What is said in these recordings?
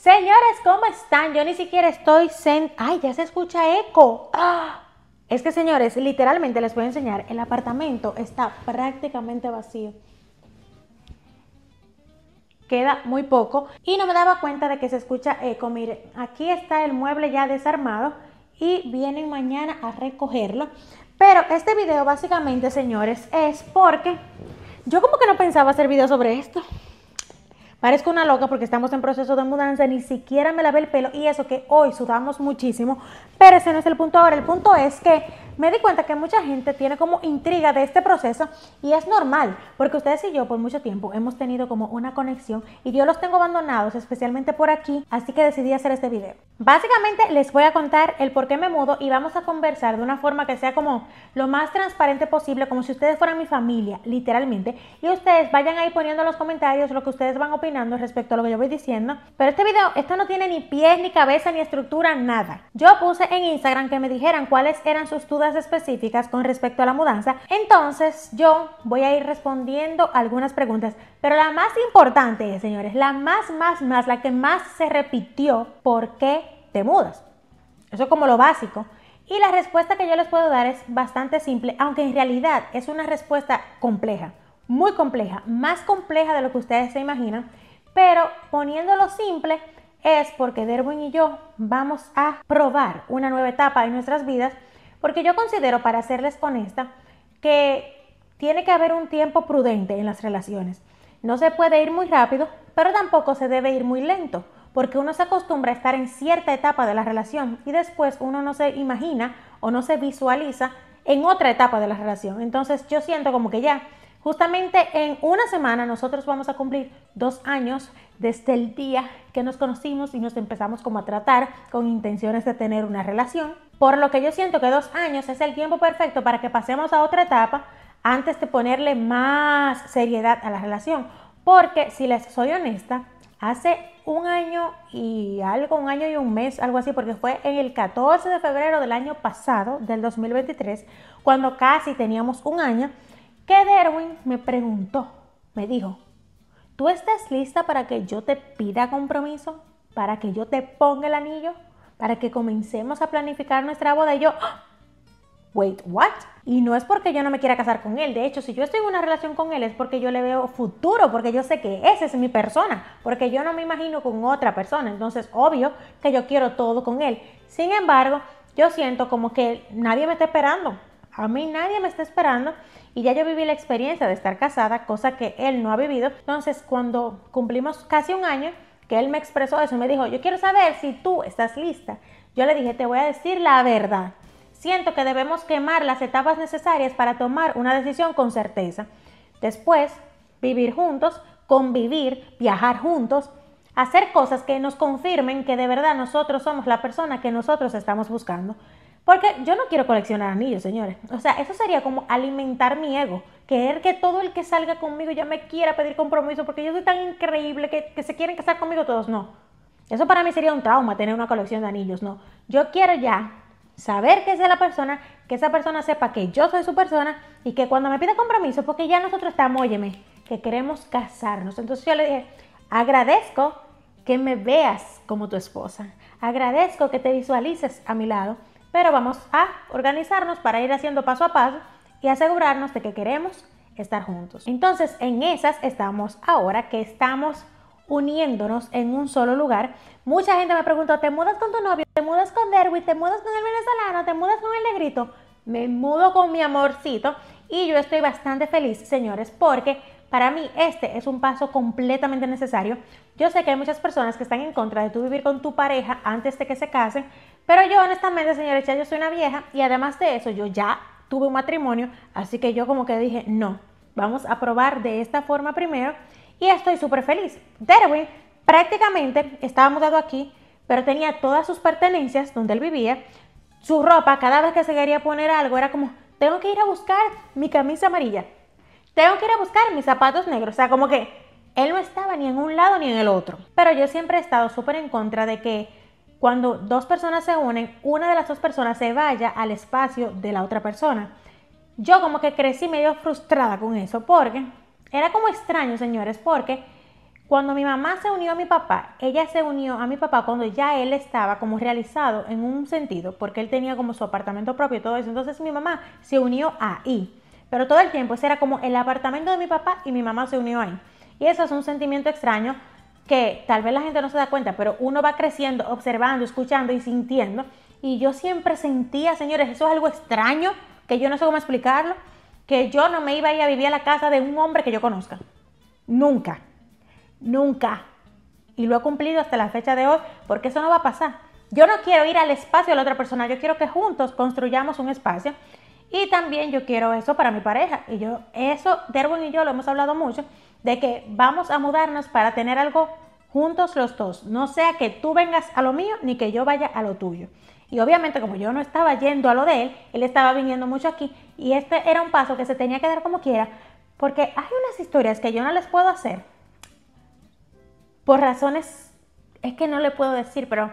Señores, ¿cómo están? Yo ni siquiera estoy sent... ¡Ay, ya se escucha eco! ¡Ah! Es que, señores, literalmente les voy a enseñar, el apartamento está prácticamente vacío. Queda muy poco y no me daba cuenta de que se escucha eco. Miren, aquí está el mueble ya desarmado y vienen mañana a recogerlo. Pero este video básicamente, señores, es porque yo como que no pensaba hacer video sobre esto. Parezco una loca porque estamos en proceso de mudanza, ni siquiera me lavé el pelo y eso que hoy sudamos muchísimo, pero ese no es el punto ahora. El punto es que me di cuenta que mucha gente tiene como intriga de este proceso y es normal, porque ustedes y yo por mucho tiempo hemos tenido como una conexión y yo los tengo abandonados, especialmente por aquí, así que decidí hacer este video. Básicamente les voy a contar el por qué me mudo y vamos a conversar de una forma que sea como lo más transparente posible, como si ustedes fueran mi familia, literalmente, y ustedes vayan ahí poniendo los comentarios lo que ustedes van opinando respecto a lo que yo voy diciendo. Pero este video, esto no tiene ni pies, ni cabeza, ni estructura, nada. Yo puse en Instagram que me dijeran cuáles eran sus dudas específicas con respecto a la mudanza, entonces yo voy a ir respondiendo algunas preguntas. Pero la más importante, señores, la más, más, más, la que más se repitió, ¿por qué te mudas? Eso como lo básico. Y la respuesta que yo les puedo dar es bastante simple, aunque en realidad es una respuesta compleja, muy compleja, más compleja de lo que ustedes se imaginan, pero poniéndolo simple es porque Derwin y yo vamos a probar una nueva etapa en nuestras vidas porque yo considero, para serles honesta, que tiene que haber un tiempo prudente en las relaciones. No se puede ir muy rápido, pero tampoco se debe ir muy lento, porque uno se acostumbra a estar en cierta etapa de la relación y después uno no se imagina o no se visualiza en otra etapa de la relación. Entonces yo siento como que ya, justamente en una semana nosotros vamos a cumplir dos años desde el día que nos conocimos y nos empezamos como a tratar con intenciones de tener una relación. Por lo que yo siento que dos años es el tiempo perfecto para que pasemos a otra etapa antes de ponerle más seriedad a la relación. Porque si les soy honesta, hace un año y algo, un año y un mes, algo así, porque fue en el 14 de febrero del año pasado, del 2023, cuando casi teníamos un año, que Derwin me preguntó, me dijo, ¿tú estás lista para que yo te pida compromiso? ¿Para que yo te ponga el anillo? para que comencemos a planificar nuestra boda. Y yo, ¡Ah! wait, what? Y no es porque yo no me quiera casar con él. De hecho, si yo estoy en una relación con él es porque yo le veo futuro, porque yo sé que esa es mi persona, porque yo no me imagino con otra persona. Entonces, obvio que yo quiero todo con él. Sin embargo, yo siento como que nadie me está esperando. A mí nadie me está esperando y ya yo viví la experiencia de estar casada, cosa que él no ha vivido. Entonces, cuando cumplimos casi un año, que él me expresó eso y me dijo, yo quiero saber si tú estás lista. Yo le dije, te voy a decir la verdad. Siento que debemos quemar las etapas necesarias para tomar una decisión con certeza. Después, vivir juntos, convivir, viajar juntos, hacer cosas que nos confirmen que de verdad nosotros somos la persona que nosotros estamos buscando. Porque yo no quiero coleccionar anillos, señores. O sea, eso sería como alimentar mi ego. Querer que todo el que salga conmigo ya me quiera pedir compromiso porque yo soy tan increíble que, que se quieren casar conmigo todos. No. Eso para mí sería un trauma, tener una colección de anillos. No. Yo quiero ya saber que es la persona, que esa persona sepa que yo soy su persona y que cuando me pida compromiso, porque ya nosotros estamos, óyeme, que queremos casarnos. Entonces yo le dije, agradezco que me veas como tu esposa. Agradezco que te visualices a mi lado pero vamos a organizarnos para ir haciendo paso a paso y asegurarnos de que queremos estar juntos. Entonces, en esas estamos ahora, que estamos uniéndonos en un solo lugar. Mucha gente me preguntó, ¿te mudas con tu novio? ¿Te mudas con Derwin? ¿Te mudas con el venezolano? ¿Te mudas con el negrito? Me mudo con mi amorcito y yo estoy bastante feliz, señores, porque para mí este es un paso completamente necesario. Yo sé que hay muchas personas que están en contra de tú vivir con tu pareja antes de que se casen, pero yo honestamente, señores, ya yo soy una vieja y además de eso, yo ya tuve un matrimonio, así que yo como que dije, no, vamos a probar de esta forma primero y estoy súper feliz. Derwin prácticamente estaba mudado aquí, pero tenía todas sus pertenencias donde él vivía. Su ropa, cada vez que se quería poner algo, era como, tengo que ir a buscar mi camisa amarilla, tengo que ir a buscar mis zapatos negros, o sea, como que él no estaba ni en un lado ni en el otro. Pero yo siempre he estado súper en contra de que cuando dos personas se unen, una de las dos personas se vaya al espacio de la otra persona. Yo como que crecí medio frustrada con eso porque era como extraño, señores, porque cuando mi mamá se unió a mi papá, ella se unió a mi papá cuando ya él estaba como realizado en un sentido, porque él tenía como su apartamento propio y todo eso. Entonces mi mamá se unió ahí. Pero todo el tiempo ese era como el apartamento de mi papá y mi mamá se unió ahí. Y eso es un sentimiento extraño que tal vez la gente no se da cuenta, pero uno va creciendo, observando, escuchando y sintiendo. Y yo siempre sentía, señores, eso es algo extraño, que yo no sé cómo explicarlo, que yo no me iba a ir a vivir a la casa de un hombre que yo conozca. Nunca, nunca. Y lo he cumplido hasta la fecha de hoy, porque eso no va a pasar. Yo no quiero ir al espacio de la otra persona, yo quiero que juntos construyamos un espacio. Y también yo quiero eso para mi pareja. Y yo, eso, Derwin y yo lo hemos hablado mucho de que vamos a mudarnos para tener algo juntos los dos. No sea que tú vengas a lo mío ni que yo vaya a lo tuyo. Y obviamente como yo no estaba yendo a lo de él, él estaba viniendo mucho aquí y este era un paso que se tenía que dar como quiera, porque hay unas historias que yo no les puedo hacer por razones, es que no le puedo decir, pero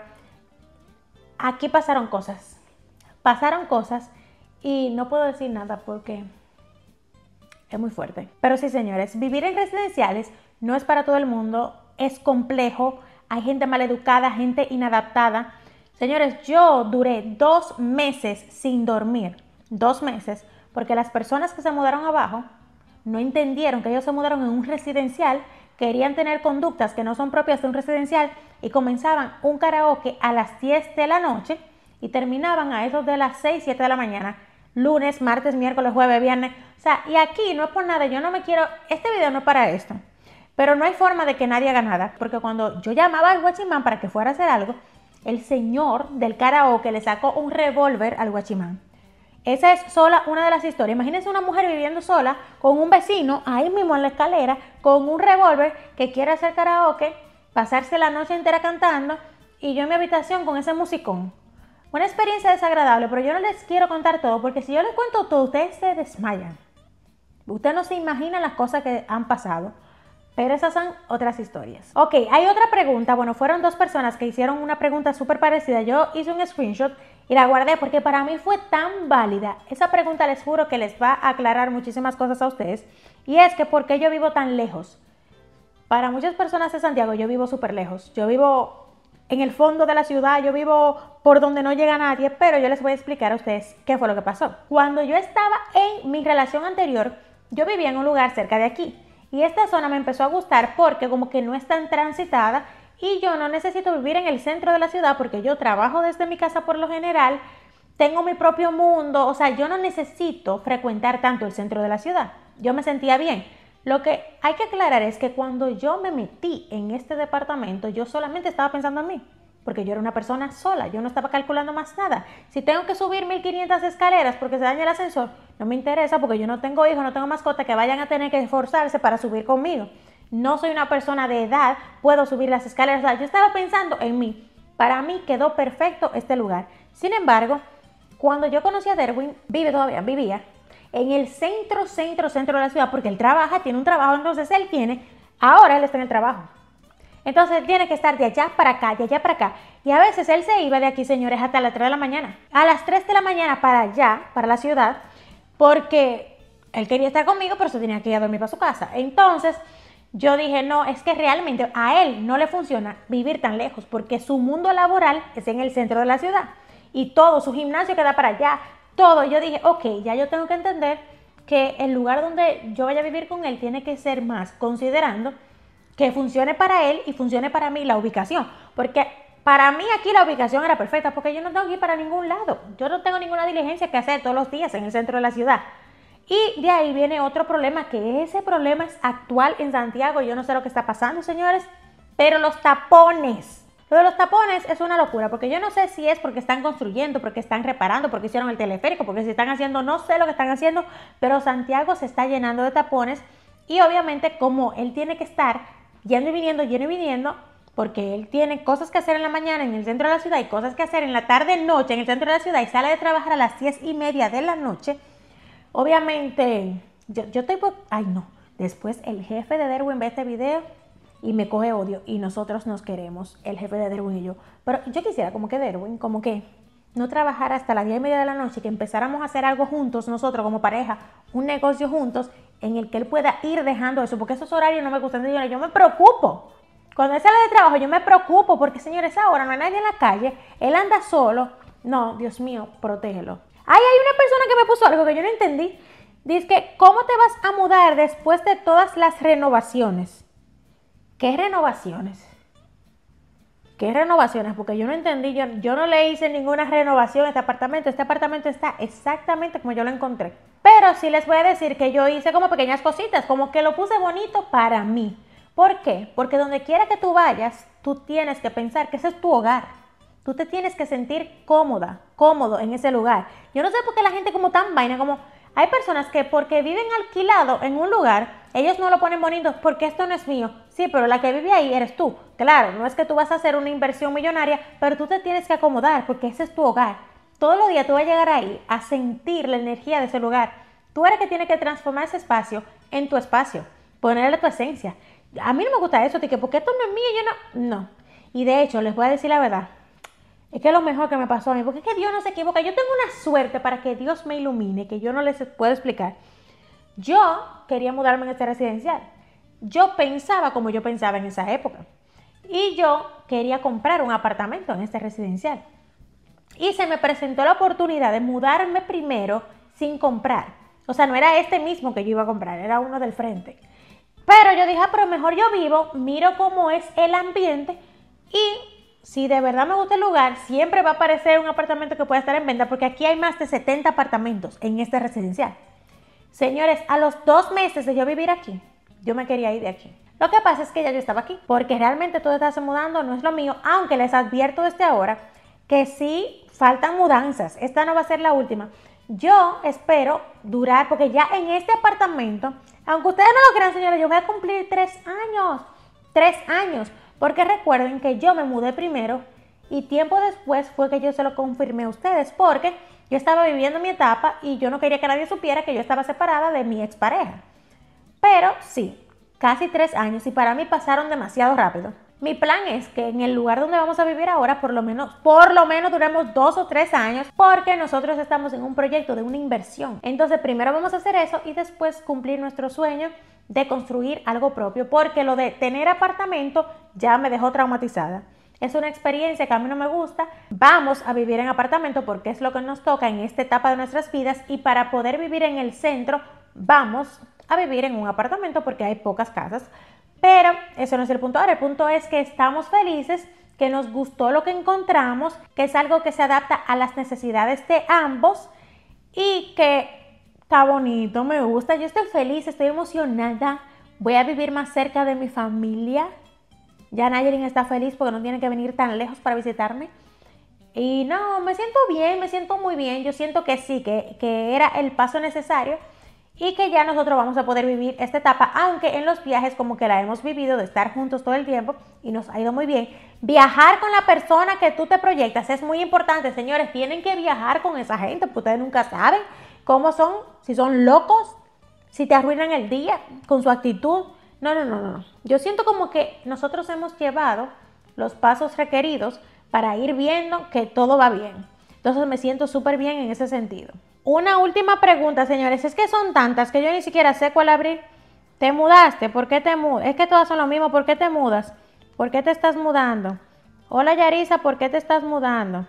aquí pasaron cosas. Pasaron cosas y no puedo decir nada porque es muy fuerte. Pero sí, señores, vivir en residenciales no es para todo el mundo, es complejo, hay gente maleducada, gente inadaptada. Señores, yo duré dos meses sin dormir, dos meses, porque las personas que se mudaron abajo no entendieron que ellos se mudaron en un residencial, querían tener conductas que no son propias de un residencial y comenzaban un karaoke a las 10 de la noche y terminaban a eso de las 6, 7 de la mañana lunes, martes, miércoles, jueves, viernes. O sea, y aquí no es por nada, yo no me quiero, este video no es para esto. Pero no hay forma de que nadie haga nada, porque cuando yo llamaba al guachimán para que fuera a hacer algo, el señor del karaoke le sacó un revólver al guachimán. Esa es sola una de las historias. Imagínense una mujer viviendo sola con un vecino ahí mismo en la escalera con un revólver que quiere hacer karaoke, pasarse la noche entera cantando y yo en mi habitación con ese musicón. Una experiencia desagradable, pero yo no les quiero contar todo, porque si yo les cuento todo, ustedes se desmayan. Ustedes no se imaginan las cosas que han pasado, pero esas son otras historias. Ok, hay otra pregunta. Bueno, fueron dos personas que hicieron una pregunta súper parecida. Yo hice un screenshot y la guardé porque para mí fue tan válida. Esa pregunta les juro que les va a aclarar muchísimas cosas a ustedes. Y es que, ¿por qué yo vivo tan lejos? Para muchas personas de Santiago yo vivo súper lejos. Yo vivo en el fondo de la ciudad, yo vivo por donde no llega nadie, pero yo les voy a explicar a ustedes qué fue lo que pasó. Cuando yo estaba en mi relación anterior, yo vivía en un lugar cerca de aquí y esta zona me empezó a gustar porque como que no es tan transitada y yo no necesito vivir en el centro de la ciudad porque yo trabajo desde mi casa por lo general, tengo mi propio mundo, o sea, yo no necesito frecuentar tanto el centro de la ciudad. Yo me sentía bien. Lo que hay que aclarar es que cuando yo me metí en este departamento, yo solamente estaba pensando en mí, porque yo era una persona sola, yo no estaba calculando más nada. Si tengo que subir 1500 escaleras porque se daña el ascensor, no me interesa porque yo no tengo hijos, no tengo mascota que vayan a tener que esforzarse para subir conmigo. No soy una persona de edad, puedo subir las escaleras. yo estaba pensando en mí. Para mí quedó perfecto este lugar. Sin embargo, cuando yo conocí a Derwin, vive todavía, vivía en el centro, centro, centro de la ciudad, porque él trabaja, tiene un trabajo, entonces él tiene, ahora él está en el trabajo. Entonces él tiene que estar de allá para acá, de allá para acá. Y a veces él se iba de aquí, señores, hasta las 3 de la mañana. A las 3 de la mañana para allá, para la ciudad, porque él quería estar conmigo, pero se tenía que ir a dormir para su casa. Entonces yo dije, no, es que realmente a él no le funciona vivir tan lejos, porque su mundo laboral es en el centro de la ciudad. Y todo, su gimnasio queda para allá, todo. Yo dije, ok, ya yo tengo que entender que el lugar donde yo vaya a vivir con él tiene que ser más considerando que funcione para él y funcione para mí la ubicación. Porque para mí aquí la ubicación era perfecta, porque yo no tengo que ir para ningún lado. Yo no tengo ninguna diligencia que hacer todos los días en el centro de la ciudad. Y de ahí viene otro problema, que ese problema es actual en Santiago. Yo no sé lo que está pasando, señores, pero los tapones. Lo de los tapones es una locura, porque yo no sé si es porque están construyendo, porque están reparando, porque hicieron el teleférico, porque se están haciendo, no sé lo que están haciendo, pero Santiago se está llenando de tapones y obviamente como él tiene que estar yendo y viniendo, yendo y viniendo, porque él tiene cosas que hacer en la mañana en el centro de la ciudad y cosas que hacer en la tarde, noche en el centro de la ciudad y sale de trabajar a las diez y media de la noche, obviamente yo, yo estoy... Pues, ay no, después el jefe de Derwin ve este video y me coge odio y nosotros nos queremos, el jefe de Derwin y yo. Pero yo quisiera como que Derwin, como que no trabajar hasta las 10 y media de la noche, que empezáramos a hacer algo juntos, nosotros como pareja, un negocio juntos, en el que él pueda ir dejando eso, porque esos horarios no me gustan, yo me preocupo. Cuando él sale de trabajo, yo me preocupo, porque señores, ahora no hay nadie en la calle, él anda solo. No, Dios mío, protégelo. Ay, hay una persona que me puso algo que yo no entendí. Dice que, ¿cómo te vas a mudar después de todas las renovaciones? ¿Qué renovaciones? ¿Qué renovaciones? Porque yo no entendí, yo, no le hice ninguna renovación a este apartamento. Este apartamento está exactamente como yo lo encontré. Pero sí les voy a decir que yo hice como pequeñas cositas, como que lo puse bonito para mí. ¿Por qué? Porque donde quiera que tú vayas, tú tienes que pensar que ese es tu hogar. Tú te tienes que sentir cómoda, cómodo en ese lugar. Yo no sé por qué la gente como tan vaina, como hay personas que porque viven alquilado en un lugar, ellos no lo ponen bonito porque esto no es mío. Sí, pero la que vive ahí eres tú. Claro, no es que tú vas a hacer una inversión millonaria, pero tú te tienes que acomodar porque ese es tu hogar. Todos los días tú vas a llegar ahí a sentir la energía de ese lugar. Tú eres que tiene que transformar ese espacio en tu espacio, ponerle tu esencia. A mí no me gusta eso, que porque esto no es mío, yo no. No. Y de hecho, les voy a decir la verdad. Es que es lo mejor que me pasó a mí, porque es que Dios no se equivoca. Yo tengo una suerte para que Dios me ilumine, que yo no les puedo explicar. Yo quería mudarme en este residencial yo pensaba como yo pensaba en esa época. Y yo quería comprar un apartamento en este residencial. Y se me presentó la oportunidad de mudarme primero sin comprar. O sea, no era este mismo que yo iba a comprar, era uno del frente. Pero yo dije, ah, pero mejor yo vivo, miro cómo es el ambiente y si de verdad me gusta el lugar, siempre va a aparecer un apartamento que pueda estar en venta porque aquí hay más de 70 apartamentos en este residencial. Señores, a los dos meses de yo vivir aquí, yo me quería ir de aquí. Lo que pasa es que ya yo estaba aquí, porque realmente tú está estás mudando, no es lo mío, aunque les advierto desde ahora que sí faltan mudanzas, esta no va a ser la última. Yo espero durar, porque ya en este apartamento, aunque ustedes no lo crean, señores, yo voy a cumplir tres años, tres años, porque recuerden que yo me mudé primero y tiempo después fue que yo se lo confirmé a ustedes, porque yo estaba viviendo mi etapa y yo no quería que nadie supiera que yo estaba separada de mi expareja. Pero sí, casi tres años y para mí pasaron demasiado rápido. Mi plan es que en el lugar donde vamos a vivir ahora por lo menos, por lo menos duremos dos o tres años porque nosotros estamos en un proyecto de una inversión. Entonces primero vamos a hacer eso y después cumplir nuestro sueño de construir algo propio porque lo de tener apartamento ya me dejó traumatizada. Es una experiencia que a mí no me gusta. Vamos a vivir en apartamento porque es lo que nos toca en esta etapa de nuestras vidas y para poder vivir en el centro vamos a vivir en un apartamento porque hay pocas casas. Pero eso no es el punto. Ahora, el punto es que estamos felices, que nos gustó lo que encontramos, que es algo que se adapta a las necesidades de ambos y que está bonito, me gusta. Yo estoy feliz, estoy emocionada. Voy a vivir más cerca de mi familia. Ya Nayerin está feliz porque no tiene que venir tan lejos para visitarme. Y no, me siento bien, me siento muy bien. Yo siento que sí, que, que era el paso necesario y que ya nosotros vamos a poder vivir esta etapa, aunque en los viajes como que la hemos vivido de estar juntos todo el tiempo y nos ha ido muy bien. Viajar con la persona que tú te proyectas es muy importante, señores, tienen que viajar con esa gente, porque ustedes nunca saben cómo son, si son locos, si te arruinan el día con su actitud. No, no, no, no. Yo siento como que nosotros hemos llevado los pasos requeridos para ir viendo que todo va bien. Entonces me siento súper bien en ese sentido. Una última pregunta, señores. Es que son tantas que yo ni siquiera sé cuál abrir. ¿Te mudaste? ¿Por qué te mudas? Es que todas son lo mismo. ¿Por qué te mudas? ¿Por qué te estás mudando? Hola Yarisa, ¿por qué te estás mudando?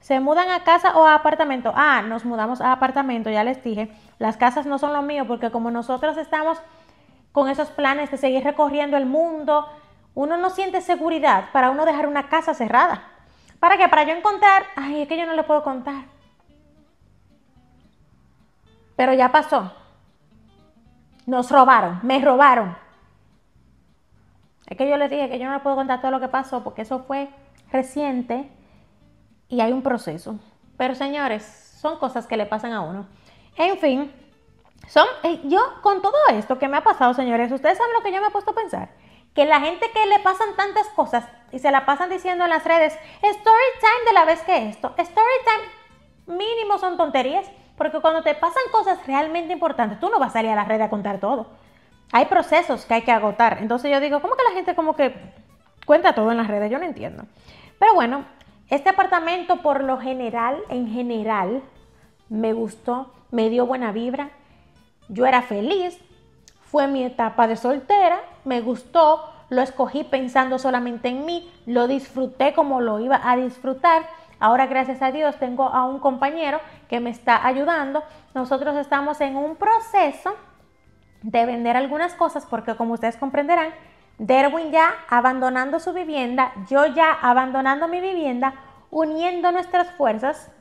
¿Se mudan a casa o a apartamento? Ah, nos mudamos a apartamento, ya les dije. Las casas no son lo mío porque como nosotros estamos con esos planes de seguir recorriendo el mundo, uno no siente seguridad para uno dejar una casa cerrada. ¿Para qué? Para yo encontrar... Ay, es que yo no le puedo contar. Pero ya pasó. Nos robaron, me robaron. Es que yo les dije que yo no puedo contar todo lo que pasó porque eso fue reciente y hay un proceso. Pero señores, son cosas que le pasan a uno. En fin, son, eh, yo con todo esto que me ha pasado, señores, ustedes saben lo que yo me he puesto a pensar. Que la gente que le pasan tantas cosas y se la pasan diciendo en las redes, story time de la vez que esto, story time mínimo son tonterías. Porque cuando te pasan cosas realmente importantes, tú no vas a salir a la red a contar todo. Hay procesos que hay que agotar. Entonces yo digo, ¿cómo que la gente como que cuenta todo en las redes? Yo no entiendo. Pero bueno, este apartamento por lo general, en general, me gustó, me dio buena vibra. Yo era feliz, fue mi etapa de soltera, me gustó, lo escogí pensando solamente en mí, lo disfruté como lo iba a disfrutar Ahora, gracias a Dios, tengo a un compañero que me está ayudando. Nosotros estamos en un proceso de vender algunas cosas porque como ustedes comprenderán, Derwin ya abandonando su vivienda, yo ya abandonando mi vivienda, uniendo nuestras fuerzas,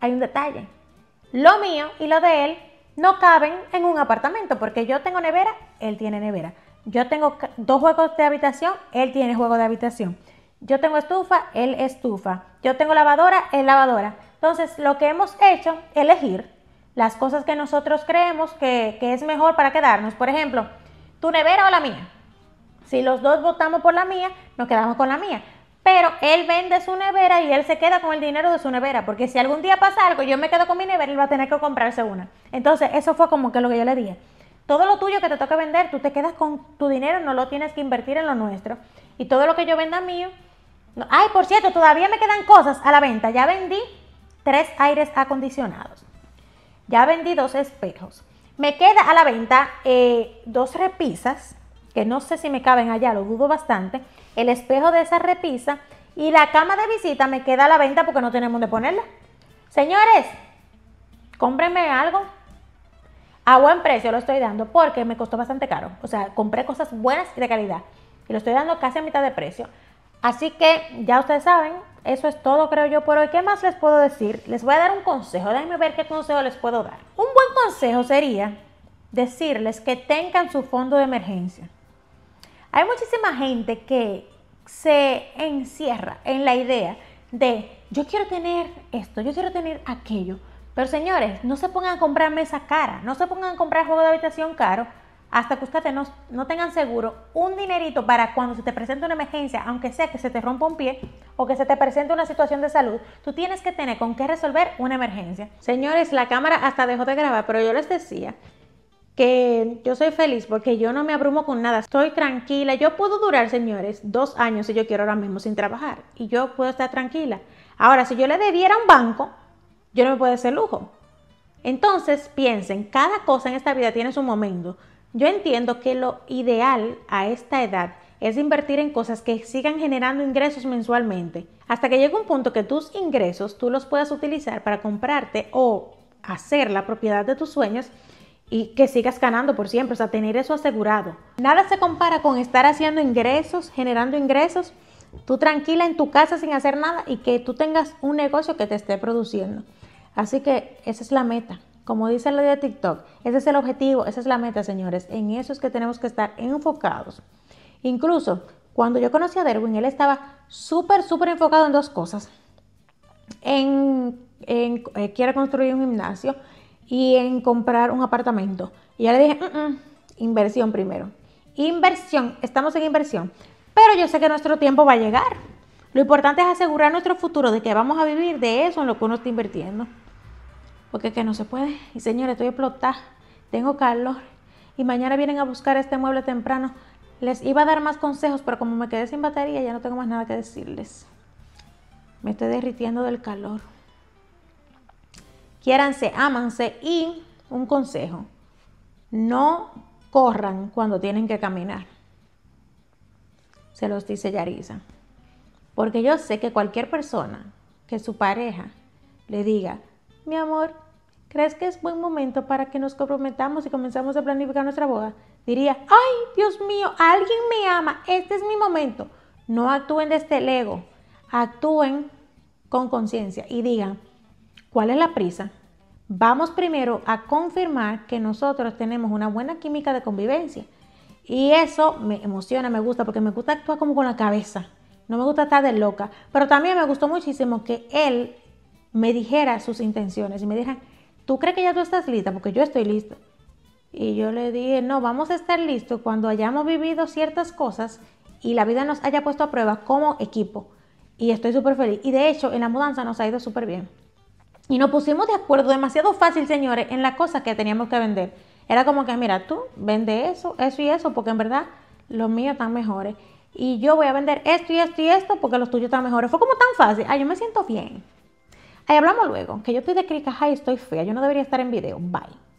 hay un detalle. Lo mío y lo de él no caben en un apartamento porque yo tengo nevera, él tiene nevera. Yo tengo dos juegos de habitación, él tiene juego de habitación. Yo tengo estufa, él estufa. Yo tengo lavadora, él lavadora. Entonces, lo que hemos hecho, elegir las cosas que nosotros creemos que, es mejor para quedarnos. Por ejemplo, tu nevera o la mía. Si los dos votamos por la mía, nos quedamos con la mía. Pero él vende su nevera y él se queda con el dinero de su nevera. Porque si algún día pasa algo, yo me quedo con mi nevera, él va a tener que comprarse una. Entonces, eso fue como que lo que yo le dije. Todo lo tuyo que te toca vender, tú te quedas con tu dinero, no lo tienes que invertir en lo nuestro. Y todo lo que yo venda mío, Ay, por cierto, todavía me quedan cosas a la venta. Ya vendí tres aires acondicionados. Ya vendí dos espejos. Me queda a la venta eh, dos repisas, que no sé si me caben allá, lo dudo bastante. El espejo de esa repisa y la cama de visita me queda a la venta porque no tenemos dónde ponerla. Señores, cómprenme algo. A buen precio lo estoy dando porque me costó bastante caro. O sea, compré cosas buenas y de calidad. Y lo estoy dando casi a mitad de precio. Así que ya ustedes saben, eso es todo creo yo por hoy. ¿Qué más les puedo decir? Les voy a dar un consejo. Déjenme ver qué consejo les puedo dar. Un buen consejo sería decirles que tengan su fondo de emergencia. Hay muchísima gente que se encierra en la idea de yo quiero tener esto, yo quiero tener aquello. Pero señores, no se pongan a comprar mesa cara, no se pongan a comprar juego de habitación caro hasta que ustedes no, tengan seguro un dinerito para cuando se te presente una emergencia, aunque sea que se te rompa un pie o que se te presente una situación de salud, tú tienes que tener con qué resolver una emergencia. Señores, la cámara hasta dejó de grabar, pero yo les decía que yo soy feliz porque yo no me abrumo con nada, estoy tranquila. Yo puedo durar, señores, dos años si yo quiero ahora mismo sin trabajar y yo puedo estar tranquila. Ahora, si yo le debiera un banco, yo no me puedo hacer lujo. Entonces, piensen, cada cosa en esta vida tiene su momento. Yo entiendo que lo ideal a esta edad es invertir en cosas que sigan generando ingresos mensualmente, hasta que llegue un punto que tus ingresos tú los puedas utilizar para comprarte o hacer la propiedad de tus sueños y que sigas ganando por siempre, o sea, tener eso asegurado. Nada se compara con estar haciendo ingresos, generando ingresos, tú tranquila en tu casa sin hacer nada y que tú tengas un negocio que te esté produciendo. Así que esa es la meta como dice la de TikTok, ese es el objetivo, esa es la meta, señores. En eso es que tenemos que estar enfocados. Incluso cuando yo conocí a Derwin, él estaba súper, súper enfocado en dos cosas. En, en eh, construir un gimnasio y en comprar un apartamento. Y yo le dije, mm, mm, inversión primero. Inversión, estamos en inversión. Pero yo sé que nuestro tiempo va a llegar. Lo importante es asegurar nuestro futuro de que vamos a vivir de eso en lo que uno está invirtiendo. Porque que no se puede. Y señores, estoy explotada. Tengo calor. Y mañana vienen a buscar este mueble temprano. Les iba a dar más consejos, pero como me quedé sin batería, ya no tengo más nada que decirles. Me estoy derritiendo del calor. Quiéranse, ámanse y un consejo. No corran cuando tienen que caminar. Se los dice Yarisa. Porque yo sé que cualquier persona que su pareja le diga, mi amor, ¿crees que es buen momento para que nos comprometamos y comenzamos a planificar nuestra boda? Diría, ay, Dios mío, alguien me ama, este es mi momento. No actúen desde el ego, actúen con conciencia y digan, ¿cuál es la prisa? Vamos primero a confirmar que nosotros tenemos una buena química de convivencia. Y eso me emociona, me gusta, porque me gusta actuar como con la cabeza. No me gusta estar de loca. Pero también me gustó muchísimo que él me dijera sus intenciones y me dijeron ¿tú crees que ya tú estás lista? Porque yo estoy lista. Y yo le dije, no, vamos a estar listos cuando hayamos vivido ciertas cosas y la vida nos haya puesto a prueba como equipo. Y estoy súper feliz. Y de hecho, en la mudanza nos ha ido súper bien. Y nos pusimos de acuerdo demasiado fácil, señores, en las cosas que teníamos que vender. Era como que, mira, tú vende eso, eso y eso, porque en verdad los míos están mejores. Y yo voy a vender esto y esto y esto porque los tuyos están mejores. Fue como tan fácil. Ah, yo me siento bien. Ahí hablamos luego, que yo estoy de cricas, y estoy fea, yo no debería estar en video. Bye.